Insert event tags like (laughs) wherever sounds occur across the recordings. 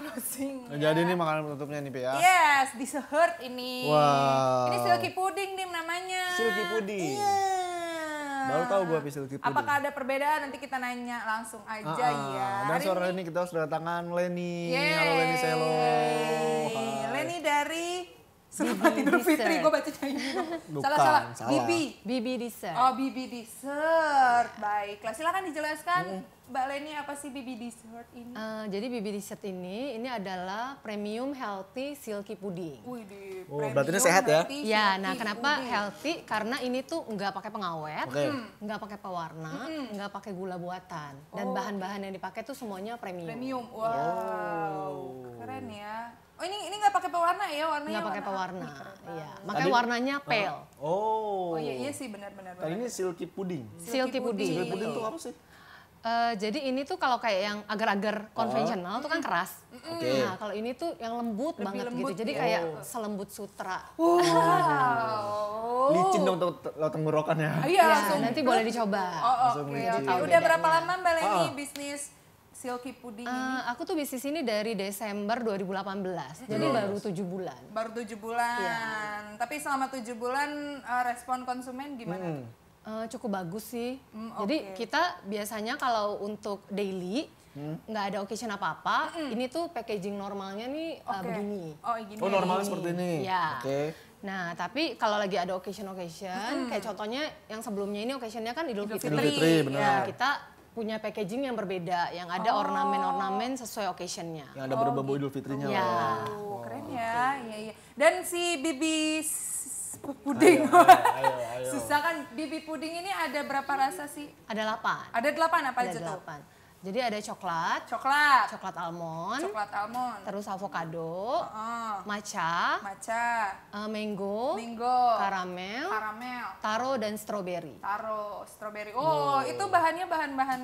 closing. Ya. Jadi ini makanan penutupnya nih, Pia. Ya. Yes, di Sehurt ini. Wow. Ini silky pudding nih namanya. Silky pudding. Iya. Yeah. Baru tahu gua apa silky pudding. Apakah ada perbedaan? Nanti kita nanya langsung aja ah, ah. ya. Dan sore ini kita sudah tangan Leni. Yeay. Halo Leni Selo. Leni dari Selamat Idul Fitri, gue bacanya ini. Salah, salah. Bibi. Bibi dessert. Oh, Bibi dessert. Baiklah, silakan dijelaskan hmm. Mbak Leni apa sih Bibi dessert ini? Uh, jadi Bibi dessert ini, ini adalah premium healthy silky puding. Wih, di oh, berarti ini sehat ya? ya, nah kenapa puding. healthy? Karena ini tuh nggak pakai pengawet, okay. Hmm. nggak pakai pewarna, hmm. nggak pakai gula buatan. Dan oh, bahan-bahan oh. yang dipakai tuh semuanya premium. Premium, wow. Oh. wow. Keren ya pakai pewarna ya warnanya. Nggak pakai pewarna. Iya. Makanya Tadi, warnanya ah. pale. Oh. Oh iya iya sih benar-benar. Tadi ini silky pudding. Silky, pudding. Silky pudding itu apa sih? Uh, jadi ini tuh kalau kayak yang agar-agar ah. konvensional oh. tuh kan keras. Okay. Nah kalau ini tuh yang lembut Lebih banget gitu. lembut gitu. Jadi kayak oh. selembut sutra. Wow. Licin dong lo tenggorokannya. Ah, iya. Ya, nanti boleh dicoba. Oh, oh. Okay, okay. Udah berapa lama Mbak Leni oh. bisnis silky puding uh, ini? Aku tuh bisnis ini dari Desember 2018, yes. jadi baru tujuh bulan. Baru tujuh bulan. yeah. Tapi selama tujuh bulan uh, respon konsumen gimana? Hmm. Uh, cukup bagus sih. Mm, okay. Jadi kita biasanya kalau untuk daily hmm. nggak hmm? ada occasion apa-apa, mm ini tuh packaging normalnya nih okay. uh, begini. Oh, gini. oh normalnya seperti ini. Ya. Oke. Okay. Nah, tapi kalau lagi ada occasion-occasion, hmm. kayak contohnya yang sebelumnya ini occasionnya kan Idul Fitri. Idul Fitri, benar. Ya, kita punya packaging yang berbeda, yang ada ornamen oh. ornamen-ornamen sesuai occasionnya. Yang ada berbau oh, Idul gitu. Fitrinya. Ya. Oh, Keren ya. Iya, iya. Dan si Bibi puding. Ayo, ayo, ayo, (laughs) Susah kan Bibi puding ini ada berapa rasa sih? Ada delapan. Ada delapan apa aja tuh? Delapan. Jadi ada coklat, coklat, coklat almond, coklat almond, terus avocado, uh -uh. matcha, matcha, uh, mango, mango, karamel, karamel, taro dan strawberry. Taro, strawberry. Oh, oh. itu bahannya bahan-bahan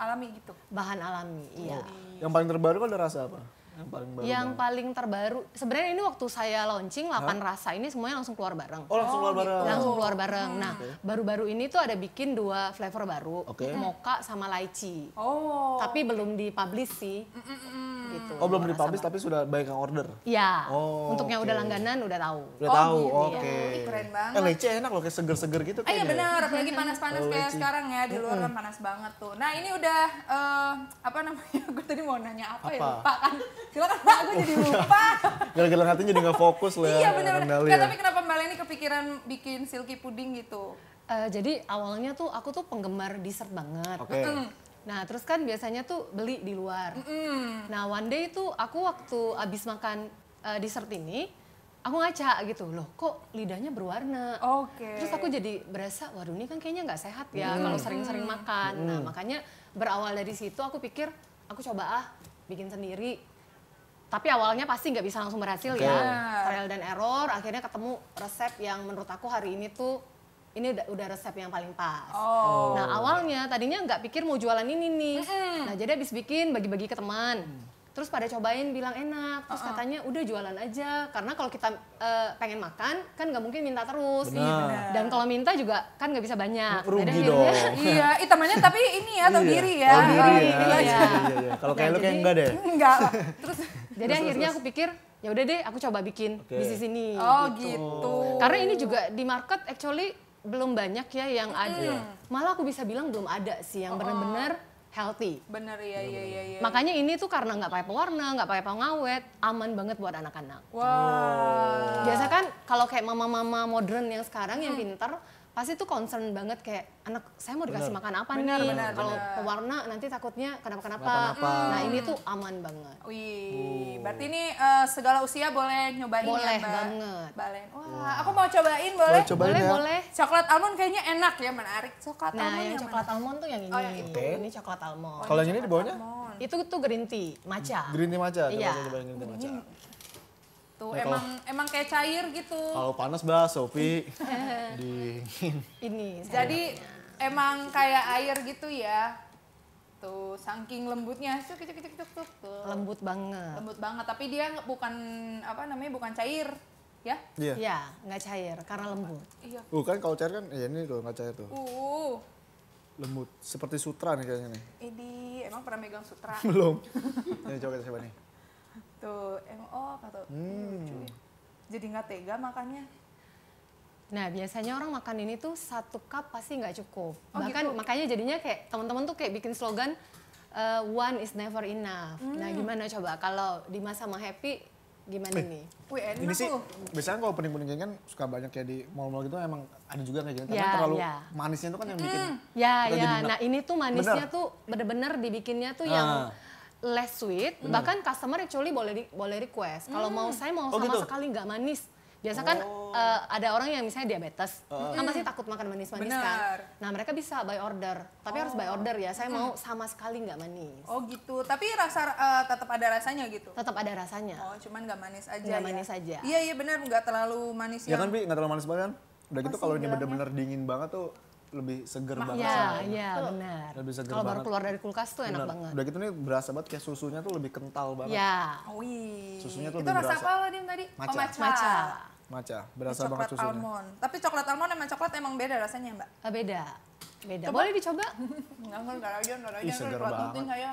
alami gitu. Bahan alami, iya. Yang paling terbaru kan ada rasa apa? yang paling baru yang paling terbaru sebenarnya ini waktu saya launching delapan rasa ini semuanya langsung keluar bareng oh langsung keluar oh, gitu. bareng langsung keluar bareng hmm. nah baru-baru okay. ini tuh ada bikin dua flavor baru okay. mocha sama lychee oh tapi belum dipublish sih mm -mm gitu. Oh belum dipublish tapi sudah banyak yang order? Iya. Oh, untuk yang okay. udah langganan udah tahu. Udah oh, tahu, gitu. oke. Okay. Ya. Keren eh, banget. Eh lece enak loh kayak seger-seger gitu ah, iya, kayaknya. Iya benar, apalagi panas-panas (laughs) oh, kayak sekarang ya di luar kan panas banget tuh. Nah ini udah uh, apa namanya? (laughs) Gue tadi mau nanya apa, ya? apa? ya lupa kan. Silakan Pak. gue jadi lupa. (laughs) Gara-gara hatinya jadi nggak fokus lah. Ya, iya benar-benar. Ya. Tapi kenapa Mbak Leni kepikiran bikin silky pudding gitu? Uh, jadi awalnya tuh aku tuh penggemar dessert banget. Okay. Mm. Nah, terus kan biasanya tuh beli di luar. Mm -hmm. Nah, one day itu aku waktu abis makan uh, dessert ini, aku ngaca gitu loh, kok lidahnya berwarna. Oke. Okay. Terus aku jadi berasa, waduh ini kan kayaknya nggak sehat ya mm. kalau sering-sering makan. Mm. Nah, makanya berawal dari situ aku pikir aku coba ah bikin sendiri. Tapi awalnya pasti nggak bisa langsung berhasil okay. ya. Iya. Trial dan error, akhirnya ketemu resep yang menurut aku hari ini tuh ini udah, udah resep yang paling pas. Oh. Nah awalnya tadinya nggak pikir mau jualan ini nih. hmm Nah jadi habis bikin bagi-bagi ke teman. Terus pada cobain bilang enak. Terus uh-uh. katanya udah jualan aja. Karena kalau kita uh, pengen makan kan nggak mungkin minta terus. Benar. Iya, iya. Dan kalau minta juga kan nggak bisa banyak. Rugi jadi dong. (laughs) iya, temannya tapi ini ya tau iya. diri ya. Tau diri. Ya. Iya. Kalau kayak nah, lu kayak enggak deh. Enggak. (laughs) Terus jadi terus, akhirnya terus. aku pikir ya udah deh aku coba bikin okay. bisnis ini. Oh gitu. gitu. Karena ini juga di market actually belum banyak ya yang ada. Hmm. Malah aku bisa bilang belum ada sih yang oh, oh. benar-benar healthy. Benar ya, ya ya. ya. Makanya ini tuh karena nggak pakai pewarna, nggak pakai pengawet, aman banget buat anak-anak. Wow. Biasa kan kalau kayak mama-mama modern yang sekarang hmm. yang pinter, pasti tuh concern banget kayak anak saya mau dikasih bener. makan apa bener, nih kalau pewarna nanti takutnya kenapa-kenapa kenapa. hmm. nah ini tuh aman banget wih oh. berarti ini uh, segala usia boleh nyobain ya, boleh ya, Mbak? banget balen wah aku mau cobain boleh boleh, cobain boleh, ya. boleh coklat almond kayaknya enak ya menarik coklat nah, almond yang, yang coklat mana? almond tuh yang oh, ini oh, yang itu. ini coklat almond oh, kalau ini di bawahnya itu tuh green tea maca green tea maca coba iya. yang green tea matcha iya gitu. Nah, emang kalau, emang kayak cair gitu. Kalau panas bah Sofi. (laughs) Dingin. Ini. Jadi ya. emang kayak air gitu ya. Tuh, saking lembutnya. Cuk, cuk, cuk, cuk, cuk, tuh. Lembut banget. Lembut banget, tapi dia bukan apa namanya? bukan cair. Ya? Iya. Iya, nggak cair karena lembut. Iya. Uh, kan kalau cair kan ya ini tuh nggak cair tuh. Uh. Lembut, seperti sutra nih kayaknya nih. Ini emang pernah megang sutra? (laughs) Belum. Ini coba kita coba nih tuh emang oh kata hmm. cuy ya. jadi nggak tega makannya Nah, biasanya orang makan ini tuh satu cup pasti nggak cukup. Oh, Bahkan gitu? makanya jadinya kayak teman-teman tuh kayak bikin slogan uh, one is never enough. Nah, hmm. Nah, gimana coba kalau di masa mah happy gimana eh, nih? Wih, enak ini sih tuh. biasanya kalau pening-pening kan suka banyak kayak di mall-mall gitu emang ada juga kayak gitu. tapi ya, terlalu ya. manisnya tuh kan yang hmm. bikin. Mm. Ya, ya. Nah, ini tuh manisnya bener. tuh bener-bener dibikinnya tuh nah. yang ah less sweet, hmm. bahkan customer actually boleh di, boleh request. Kalau hmm. mau saya mau oh, sama gitu? sekali nggak manis. Biasa kan uh, ada orang yang misalnya diabetes, uh. kan hmm. masih takut makan manis-manis kan. Nah mereka bisa by order, tapi oh. harus by oh. order ya. Saya hmm. mau sama sekali nggak manis. Oh gitu, tapi rasa uh, tetap ada rasanya gitu. Tetap ada rasanya. Oh cuman nggak manis aja. Nggak ya. manis aja. Iya iya benar nggak terlalu manis. Ya kan bi nggak terlalu manis banget kan. Udah gitu kalau ini ya? benar-benar dingin banget tuh lebih seger Mah, banget. Iya, iya benar. Lebih seger Kalau baru keluar dari kulkas tuh enak bener. banget. Udah gitu nih berasa banget kayak susunya tuh lebih kental banget. Ya. Oh, iya. Susunya tuh lebih Itu rasa apa lo Dim tadi? Maca. Oh, maca. maca. berasa banget susunya. almond. Tapi coklat almond sama coklat emang beda rasanya mbak? Ah, beda. Beda. Coba. Boleh dicoba? Enggak, (laughs) enggak, enggak aja, enggak aja. seger banget. Saya.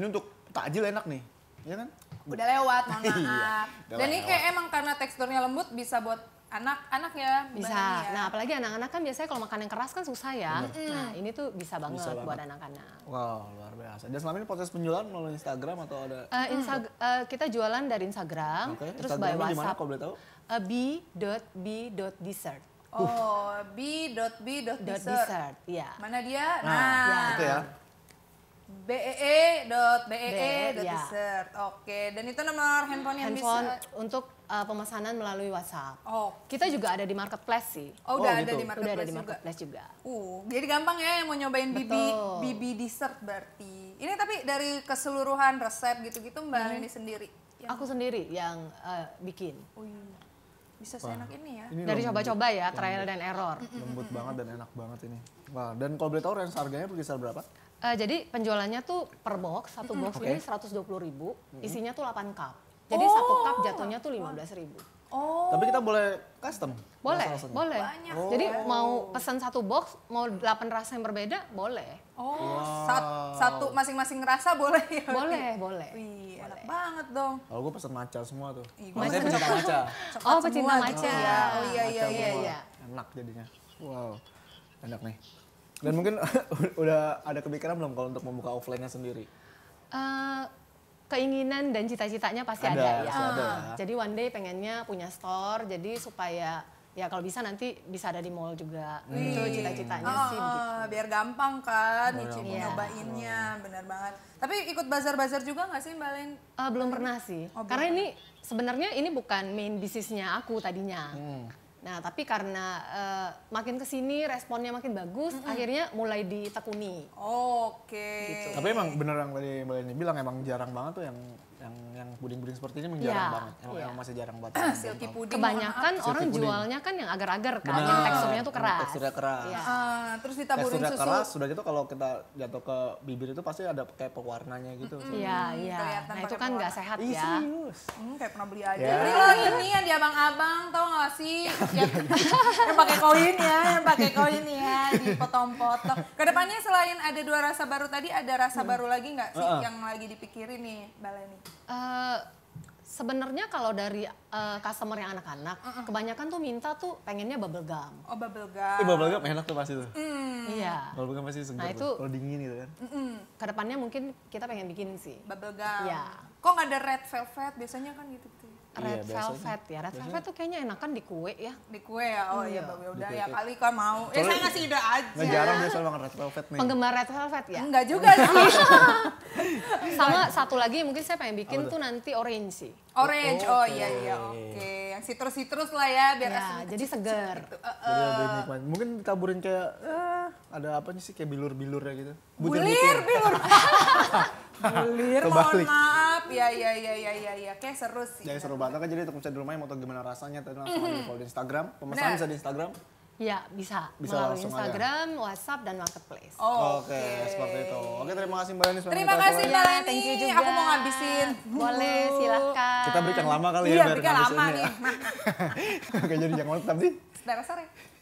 Ini untuk takjil enak nih, Iya kan? Udah lewat, (laughs) iya. mana? Dan ini kayak emang karena teksturnya lembut bisa buat anak-anak ya bisa ya. nah apalagi anak-anak kan biasanya kalau makan yang keras kan susah ya nah ini tuh bisa banget bisa buat anak-anak wow luar biasa dan selama ini proses penjualan melalui Instagram atau ada uh, eh, Insta hmm. uh, kita jualan dari Instagram okay. terus Instagram by WhatsApp kalau boleh tahu uh, dessert. Oh, uh. dessert. Yeah. Mana dia? Nah, nah ya. itu ya. BEE e dot BEE e e dot iya. dessert. Oke, dan itu nomor handphone yang handphone bisa untuk uh, pemesanan melalui WhatsApp. Oh. Kita juga ada di marketplace sih. Oh, udah oh, ada gitu. di marketplace. Udah ada di marketplace juga. juga. Uh, jadi gampang ya yang mau nyobain Betul. bibi bibi dessert berarti. Ini tapi dari keseluruhan resep gitu-gitu Mbak hmm. ini sendiri. Yang... Aku sendiri yang uh, bikin. Oh, iya. Bisa seenak ini ya. Ini Dari coba-coba ya, trial dan error. Lembut banget dan enak banget ini. Wah, dan kalau boleh tahu range harganya berkisar berapa? Uh, jadi penjualannya tuh per box, satu box okay. ini 120 ribu, isinya tuh 8 cup. Jadi oh. satu cup oh. jatuhnya tuh lima belas ribu. Oh. Tapi kita boleh custom. Boleh, rasanya. boleh. Banyak. Oh. Jadi mau pesan satu box, mau delapan rasa yang berbeda, boleh. Oh, wow. Sat, satu masing-masing rasa boleh ya? Boleh, boleh. Wih, boleh. enak banget dong. Kalau gue pesan maca semua tuh. Ih, maca. pecinta maca. oh, pecinta maca. Ya. Oh iya, iya, iya, iya, iya. Enak jadinya. Wow, enak nih. Dan mungkin (laughs) udah ada kepikiran belum kalau untuk membuka offline-nya sendiri? Uh, keinginan dan cita-citanya pasti ada, ada ya. Ada. Ah. Jadi one day pengennya punya store jadi supaya ya kalau bisa nanti bisa ada di mall juga hmm. itu cita-citanya oh, sih Oh, biar gampang kan nyicip yeah. nyobainnya oh. Iya. benar banget tapi ikut bazar-bazar juga nggak sih mbak Len uh, ah, belum pernah sih oh, karena ini sebenarnya ini bukan main bisnisnya aku tadinya hmm. Nah, tapi karena uh, makin ke sini responnya makin bagus, mm -hmm. akhirnya mulai ditekuni. Oke. Okay. Gitu. Tapi emang beneran yang tadi Mbak bilang, emang jarang banget tuh yang yang yang puding-puding seperti ini menjarang iya. yeah. banget. Emang, yeah. emang masih jarang banget. (clears throat) Silky puding. Kebanyakan orang, jualnya kan yang agar-agar kan, Nah, yang teksturnya tuh keras. Teksturnya keras. Yeah. Iya. Uh, terus ditaburin teksturnya susu. Teksturnya keras, sudah gitu kalau kita jatuh ke bibir itu pasti ada kayak pewarnanya gitu. Iya, mm -hmm. iya. Ya, nah itu kan nggak sehat Ih, ya. serius. Hmm, kayak pernah beli aja. Yeah. Beli lah ini yang di abang-abang, tau gak sih? yang, iya, (laughs) yang pakai koin ya, yang pakai koin ya, dipotong-potong. Kedepannya selain ada dua rasa baru tadi, ada rasa hmm. baru lagi nggak sih yang lagi dipikirin nih, Baleni? Eh, sebenarnya kalau dari uh, customer yang anak-anak, uh -uh. kebanyakan tuh minta tuh pengennya bubble gum. Oh bubble gum. Eh, bubble gum enak tuh pasti tuh. Mm. Iya. Bubble gum pasti segar. Nah itu kalau dingin gitu kan. Mm -mm. Kedepannya mungkin kita pengen bikin sih. Bubble gum. Iya. Kok nggak ada red velvet biasanya kan -gitu Iya, red iya, velvet ya. Red velvet tuh kayaknya enakan di kue ya. Di kue ya. Oh iya, Mbak iya. udah ya kali kan mau. Ya saya ngasih ide aja. Nggak jarang dia selalu makan red velvet nih. Penggemar red velvet ya? Enggak juga sih. (laughs) (laughs) Sama satu lagi mungkin saya pengen bikin tuh nanti orange sih. Orange. Oh, iya iya. Oke. Yang citrus-citrus lah ya biar ya, jadi segar. Gitu. Uh, Mungkin ditaburin kayak eh, ada apa sih kayak bilur-bilur ya gitu. Bulir-bilur. (laughs) bulir mohon maaf ya ya ya ya ya ya kayak seru sih jadi seru banget kan jadi untuk di rumah mau tau gimana rasanya tadi langsung mm. di follow di Instagram pemesanan bisa di Instagram Ya, bisa. Bisa melalui Instagram, aja. WhatsApp, dan marketplace. Oh, Oke, okay. seperti itu. Oke, terima kasih Mbak Leni. Terima kasih Mbak Leni. Thank you juga. Aku mau ngabisin. Boleh, silahkan. Kita berikan lama kali ya. Iya, berikan lama nih. (laughs) Oke, jadi jangan lupa tetap di... Sore.